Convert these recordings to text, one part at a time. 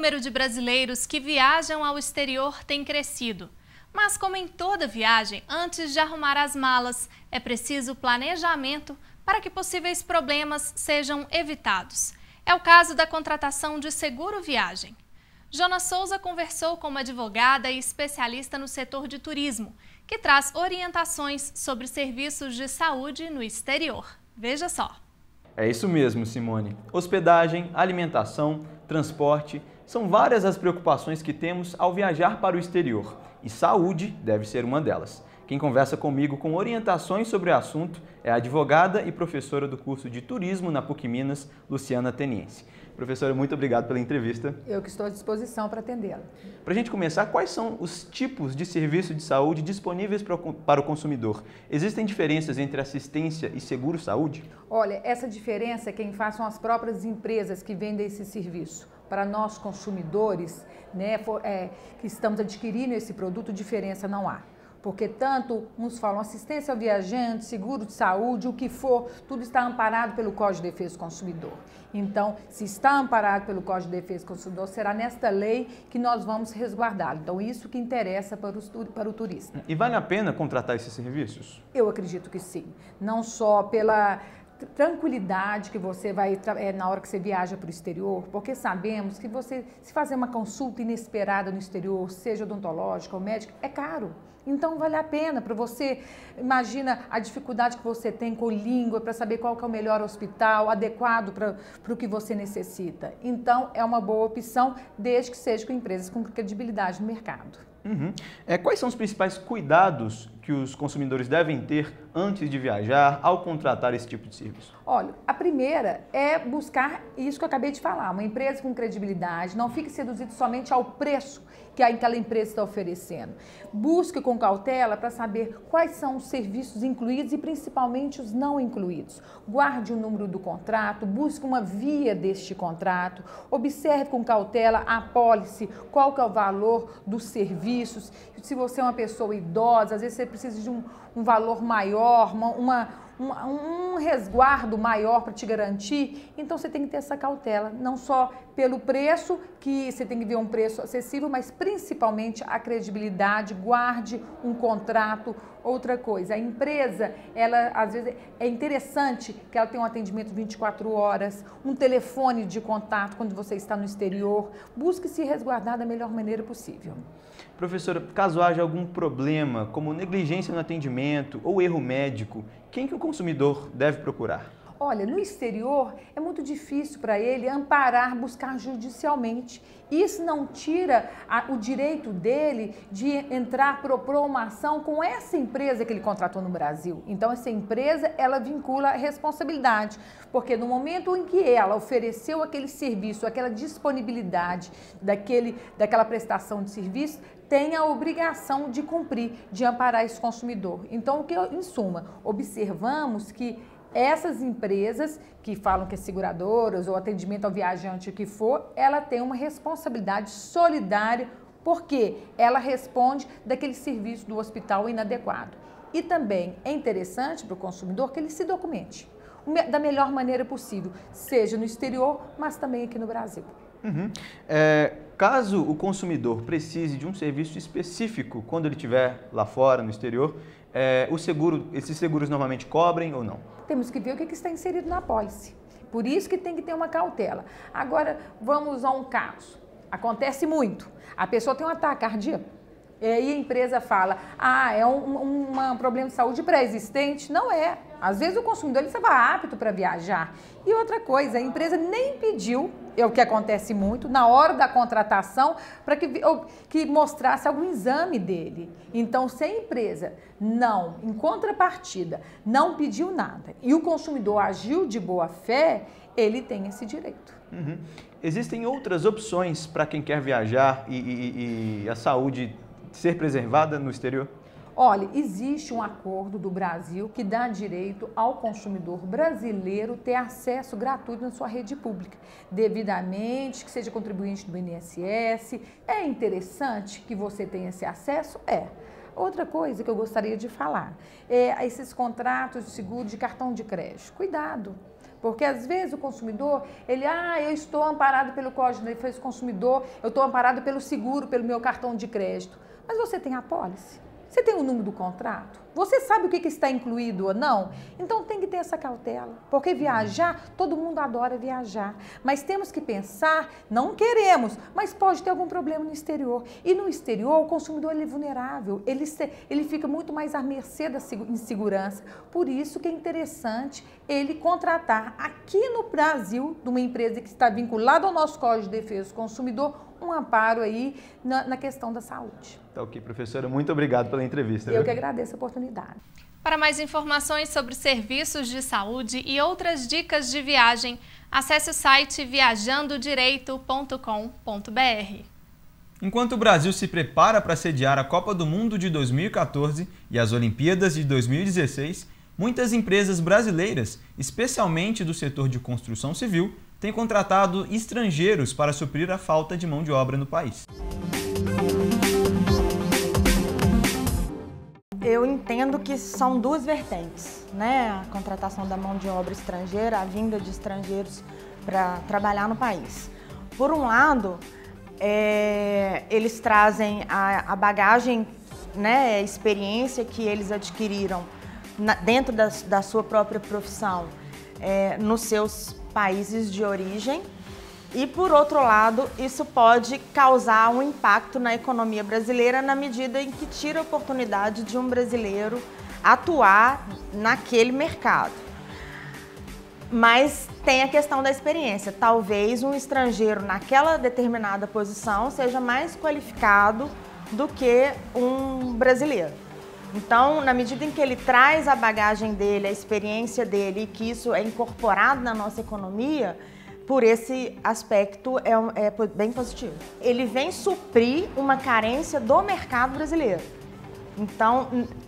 número de brasileiros que viajam ao exterior tem crescido. Mas, como em toda viagem, antes de arrumar as malas, é preciso planejamento para que possíveis problemas sejam evitados. É o caso da contratação de seguro viagem. Jonas Souza conversou com uma advogada e especialista no setor de turismo, que traz orientações sobre serviços de saúde no exterior. Veja só. É isso mesmo, Simone. Hospedagem, alimentação, transporte, são várias as preocupações que temos ao viajar para o exterior e saúde deve ser uma delas. Quem conversa comigo com orientações sobre o assunto é a advogada e professora do curso de Turismo na PUC Minas, Luciana Teniense. Professora, muito obrigado pela entrevista. Eu que estou à disposição para atendê-la. Para a gente começar, quais são os tipos de serviço de saúde disponíveis para o consumidor? Existem diferenças entre assistência e seguro-saúde? Olha, essa diferença é quem faz são as próprias empresas que vendem esse serviço para nós consumidores, né, for, é, que estamos adquirindo esse produto, diferença não há. Porque tanto uns falam assistência ao viajante, seguro de saúde, o que for, tudo está amparado pelo Código de Defesa do Consumidor. Então, se está amparado pelo Código de Defesa do Consumidor, será nesta lei que nós vamos resguardá-lo. Então, isso que interessa para, os, para o turista. E vale a pena contratar esses serviços? Eu acredito que sim. Não só pela tranquilidade que você vai é, na hora que você viaja para o exterior, porque sabemos que você se fazer uma consulta inesperada no exterior, seja odontológica ou médica, é caro. Então vale a pena para você. Imagina a dificuldade que você tem com língua para saber qual é o melhor hospital adequado para o que você necessita. Então é uma boa opção, desde que seja com empresas com credibilidade no mercado. Uhum. É, quais são os principais cuidados que os consumidores devem ter antes de viajar ao contratar esse tipo de serviço? Olha, a primeira é buscar isso que eu acabei de falar, uma empresa com credibilidade, não fique seduzido somente ao preço que aquela empresa está oferecendo. Busque com cautela para saber quais são os serviços incluídos e principalmente os não incluídos. Guarde o número do contrato, busque uma via deste contrato, observe com cautela a apólice, qual que é o valor dos serviços. Se você é uma pessoa idosa, às vezes você precisa precisa de um, um valor maior, uma, uma um, um, resguardo maior para te garantir, então você tem que ter essa cautela, não só pelo preço, que você tem que ver um preço acessível, mas principalmente a credibilidade, guarde um contrato, outra coisa. A empresa, ela às vezes é interessante que ela tenha um atendimento 24 horas, um telefone de contato quando você está no exterior. Busque se resguardar da melhor maneira possível. Professora, caso haja algum problema, como negligência no atendimento ou erro médico, quem que o consumidor deve procurar? Olha, no exterior é muito difícil para ele amparar, buscar judicialmente. Isso não tira a, o direito dele de entrar, para uma ação com essa empresa que ele contratou no Brasil. Então, essa empresa, ela vincula a responsabilidade, porque no momento em que ela ofereceu aquele serviço, aquela disponibilidade daquele, daquela prestação de serviço, tem a obrigação de cumprir, de amparar esse consumidor. Então, o que em suma, observamos que essas empresas que falam que é seguradoras ou atendimento ao viajante, o que for, ela tem uma responsabilidade solidária porque ela responde daquele serviço do hospital inadequado. E também é interessante para o consumidor que ele se documente da melhor maneira possível, seja no exterior, mas também aqui no Brasil. Uhum. É, caso o consumidor precise de um serviço específico quando ele estiver lá fora, no exterior, é, o seguro, esses seguros normalmente cobrem ou não? Temos que ver o que, está inserido na pólice. Por isso que tem que ter uma cautela. Agora, vamos a um caso. Acontece muito. A pessoa tem um ataque cardíaco. E a empresa fala, ah, é um, um, um problema de saúde pré-existente. Não é. Às vezes o consumidor ele estava apto para viajar. E outra coisa, a empresa nem pediu é o que acontece muito, na hora da contratação, para que, que mostrasse algum exame dele. Então, se a empresa não, em contrapartida, não pediu nada e o consumidor agiu de boa fé, ele tem esse direito. Uhum. Existem outras opções para quem quer viajar e, e, e a saúde ser preservada no exterior? Olha, existe um acordo do Brasil que dá direito ao consumidor brasileiro ter acesso gratuito na sua rede pública, devidamente, que seja contribuinte do INSS. É interessante que você tenha esse acesso? É. Outra coisa que eu gostaria de falar é esses contratos de seguro de cartão de crédito. Cuidado, porque às vezes o consumidor, ele, ah, eu estou amparado pelo Código de Defesa do Consumidor, eu estou amparado pelo seguro, pelo meu cartão de crédito. Mas você tem a pólice? Você tem o número do contrato? Você sabe o que, que está incluído ou não? Então tem que ter essa cautela, porque viajar, todo mundo adora viajar, mas temos que pensar, não queremos, mas pode ter algum problema no exterior. E no exterior, o consumidor é vulnerável, ele, ele fica muito mais à mercê da insegurança. Por isso que é interessante ele contratar aqui no Brasil, de uma empresa que está vinculada ao nosso Código de Defesa do Consumidor, um amparo aí na, na questão da saúde. Tá ok, professora. Muito obrigado pela entrevista. Eu que agradeço a oportunidade oportunidade. Para mais informações sobre serviços de saúde e outras dicas de viagem, acesse o site viajandodireito.com.br. Enquanto o Brasil se prepara para sediar a Copa do Mundo de 2014 e as Olimpíadas de 2016, muitas empresas brasileiras, especialmente do setor de construção civil, têm contratado estrangeiros para suprir a falta de mão de obra no país. eu entendo que são duas vertentes, né? A contratação da mão de obra estrangeira, a vinda de estrangeiros para trabalhar no país. Por um lado, é, eles trazem a, a, bagagem, né, a experiência que eles adquiriram na, dentro da, da, sua própria profissão é, nos seus países de origem e por outro lado, isso pode causar um impacto na economia brasileira na medida em que tira a oportunidade de um brasileiro atuar naquele mercado. Mas tem a questão da experiência. Talvez um estrangeiro naquela determinada posição seja mais qualificado do que um brasileiro. Então, na medida em que ele traz a bagagem dele, a experiência dele, e que isso é incorporado na nossa economia, por esse aspecto é, é, bem positivo. Ele vem suprir uma carência do mercado brasileiro. Então,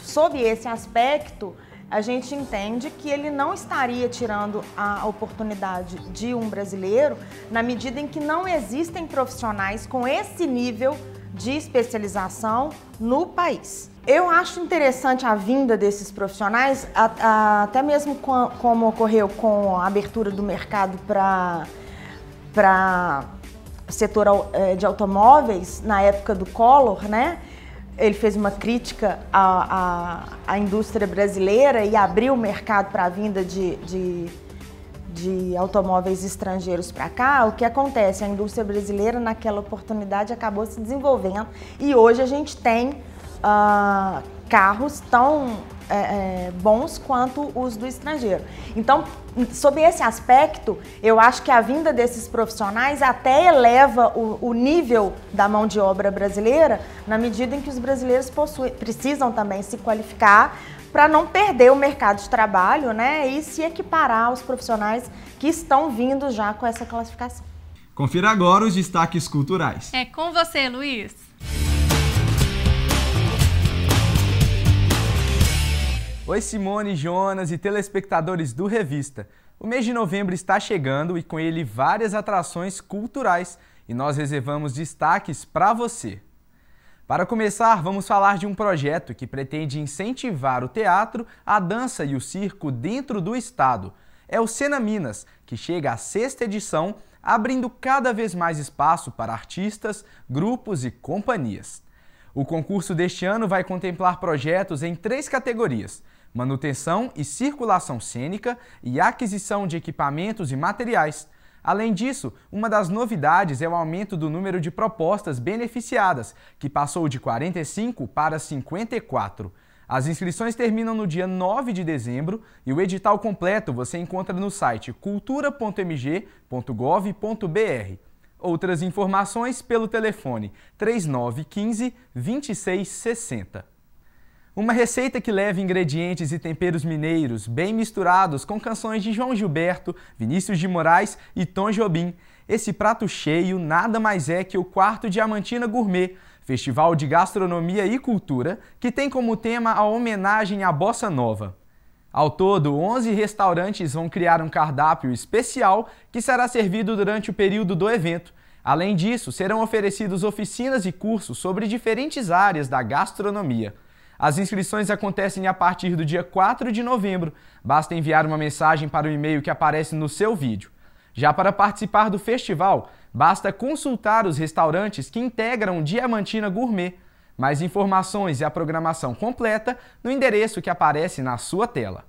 sob esse aspecto, a gente entende que ele não estaria tirando a oportunidade de um brasileiro na medida em que não existem profissionais com esse nível de especialização no país. Eu acho interessante a vinda desses profissionais, a, a, até mesmo com, como ocorreu com a abertura do mercado para setor eh, de automóveis, na época do Collor, né? Ele fez uma crítica à, à, à indústria brasileira e abriu o mercado para a vinda de, de, de automóveis estrangeiros para cá. O que acontece? A indústria brasileira, naquela oportunidade, acabou se desenvolvendo e hoje a gente tem uh, carros tão é, é, bons quanto os do estrangeiro. Então, sob esse aspecto, eu acho que a vinda desses profissionais até eleva o, o, nível da mão de obra brasileira, na medida em que os brasileiros possuem, precisam também se qualificar para não perder o mercado de trabalho né, e se equiparar aos profissionais que estão vindo já com essa classificação. Confira agora os destaques culturais. É com você, Luiz. Oi, Simone, Jonas e telespectadores do Revista. O mês de novembro está chegando e com ele várias atrações culturais e nós reservamos destaques para você. Para começar, vamos falar de um projeto que pretende incentivar o teatro, a dança e o circo dentro do estado. É o Cena Minas, que chega à sexta edição, abrindo cada vez mais espaço para artistas, grupos e companhias. O concurso deste ano vai contemplar projetos em três categorias: manutenção e circulação cênica e aquisição de equipamentos e materiais. Além disso, uma das novidades é o aumento do número de propostas beneficiadas, que passou de 45 para 54. As inscrições terminam no dia 9 de dezembro e o edital completo você encontra no site cultura.mg.gov.br. Outras informações pelo telefone 3915 2660. Uma receita que leva ingredientes e temperos mineiros bem misturados com canções de João Gilberto, Vinícius de Moraes e Tom Jobim. Esse prato cheio nada mais é que o quarto Diamantina Gourmet, festival de gastronomia e cultura que tem como tema a homenagem à bossa nova. Ao todo, 11 restaurantes vão criar um cardápio especial que será servido durante o período do evento. Além disso, serão oferecidos oficinas e cursos sobre diferentes áreas da gastronomia. As inscrições acontecem a partir do dia 4 de novembro. Basta enviar uma mensagem para o e-mail que aparece no seu vídeo. Já para participar do festival, basta consultar os restaurantes que integram Diamantina Gourmet. Mais informações e a programação completa no endereço que aparece na sua tela.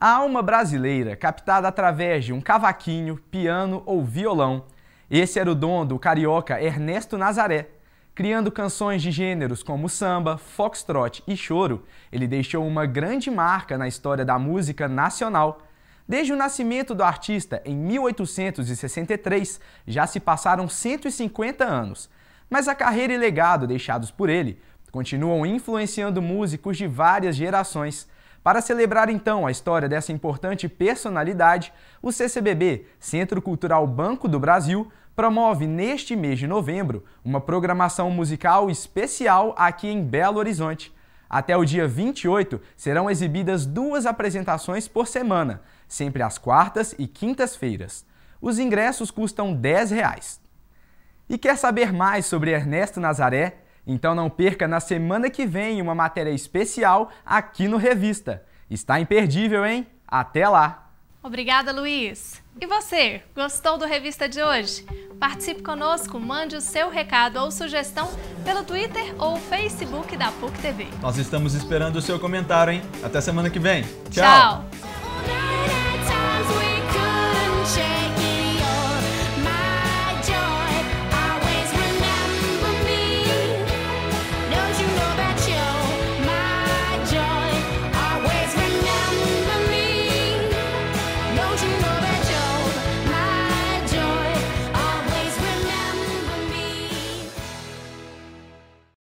A alma brasileira, captada através de um cavaquinho, piano ou violão, esse era o dom do carioca Ernesto Nazaré. Criando canções de gêneros como samba, foxtrot e choro, ele deixou uma grande marca na história da música nacional. Desde o nascimento do artista em 1863, já se passaram 150 anos mas a carreira e legado deixados por ele continuam influenciando músicos de várias gerações. Para celebrar então a história dessa importante personalidade, o CCBB, Centro Cultural Banco do Brasil, promove neste mês de novembro uma programação musical especial aqui em Belo Horizonte. Até o dia 28 serão exibidas duas apresentações por semana, sempre às quartas e quintas-feiras. Os ingressos custam R$ 10. Reais. E quer saber mais sobre Ernesto Nazaré? Então não perca na semana que vem uma matéria especial aqui no Revista. Está imperdível, hein? Até lá! Obrigada, Luiz! E você, gostou do Revista de hoje? Participe conosco, mande o seu recado ou sugestão pelo Twitter ou Facebook da PUC TV. Nós estamos esperando o seu comentário, hein? Até semana que vem. Tchau. Tchau.